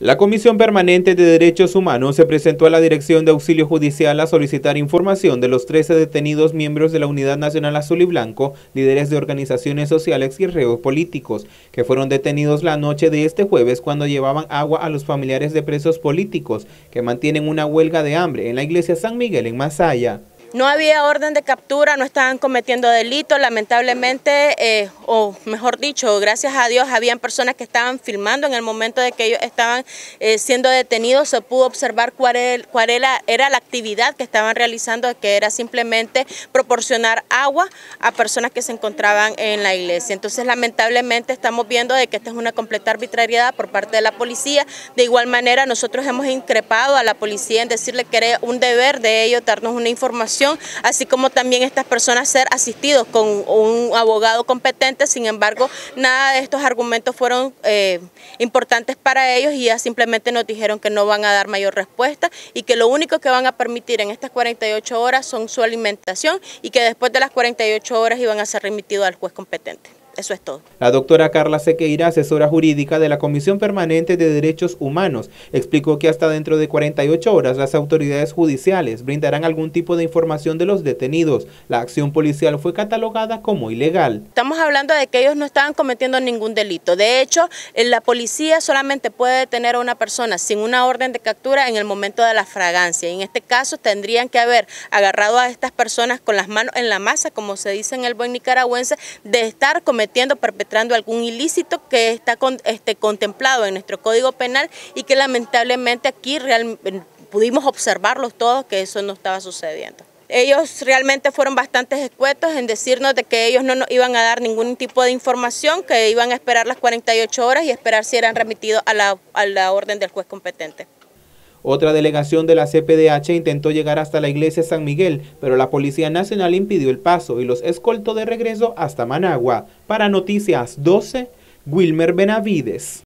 La Comisión Permanente de Derechos Humanos se presentó a la Dirección de Auxilio Judicial a solicitar información de los 13 detenidos miembros de la Unidad Nacional Azul y Blanco, líderes de organizaciones sociales y reos políticos, que fueron detenidos la noche de este jueves cuando llevaban agua a los familiares de presos políticos que mantienen una huelga de hambre en la iglesia San Miguel en Masaya. No había orden de captura, no estaban cometiendo delitos, lamentablemente, eh, o mejor dicho, gracias a Dios, habían personas que estaban filmando en el momento de que ellos estaban eh, siendo detenidos, se pudo observar cuál, era, la actividad que estaban realizando, que era simplemente proporcionar agua a personas que se encontraban en la iglesia. Entonces, lamentablemente, estamos viendo de que esta es una completa arbitrariedad por parte de la policía. De igual manera, nosotros hemos increpado a la policía en decirle que era un deber de ellos darnos una información así como también estas personas ser asistidos con un abogado competente, sin embargo, nada de estos argumentos fueron eh, importantes para ellos y ya simplemente nos dijeron que no van a dar mayor respuesta y que lo único que van a permitir en estas 48 horas son su alimentación y que después de las 48 horas iban a ser remitidos al juez competente. Eso es todo. La doctora Carla Sequeira, asesora jurídica de la Comisión Permanente de Derechos Humanos, explicó que hasta dentro de 48 horas las autoridades judiciales brindarán algún tipo de información de los detenidos. La acción policial fue catalogada como ilegal. Estamos hablando de que ellos no estaban cometiendo ningún delito. De hecho, eh, la policía solamente puede detener a una persona sin una orden de captura en el momento de la fragancia. en este caso tendrían que haber agarrado a estas personas con las manos en la masa, como se dice en el buen nicaragüense, de estar cometiendo perpetrando algún ilícito que está este, contemplado en nuestro Código Penal y que lamentablemente aquí pudimos observarlos todos que eso no estaba sucediendo ellos realmente fueron bastante escuetos en decirnos de que ellos no nos iban a dar ningún tipo de información, que iban a esperar las 48 horas y esperar si eran remitidos a la orden del juez competente. Otra delegación de la CPDH intentó llegar hasta la iglesia San Miguel, pero la Policía Nacional impidió el paso y los escoltó de regreso hasta Managua. Para Noticias 12, Wilmer Benavides.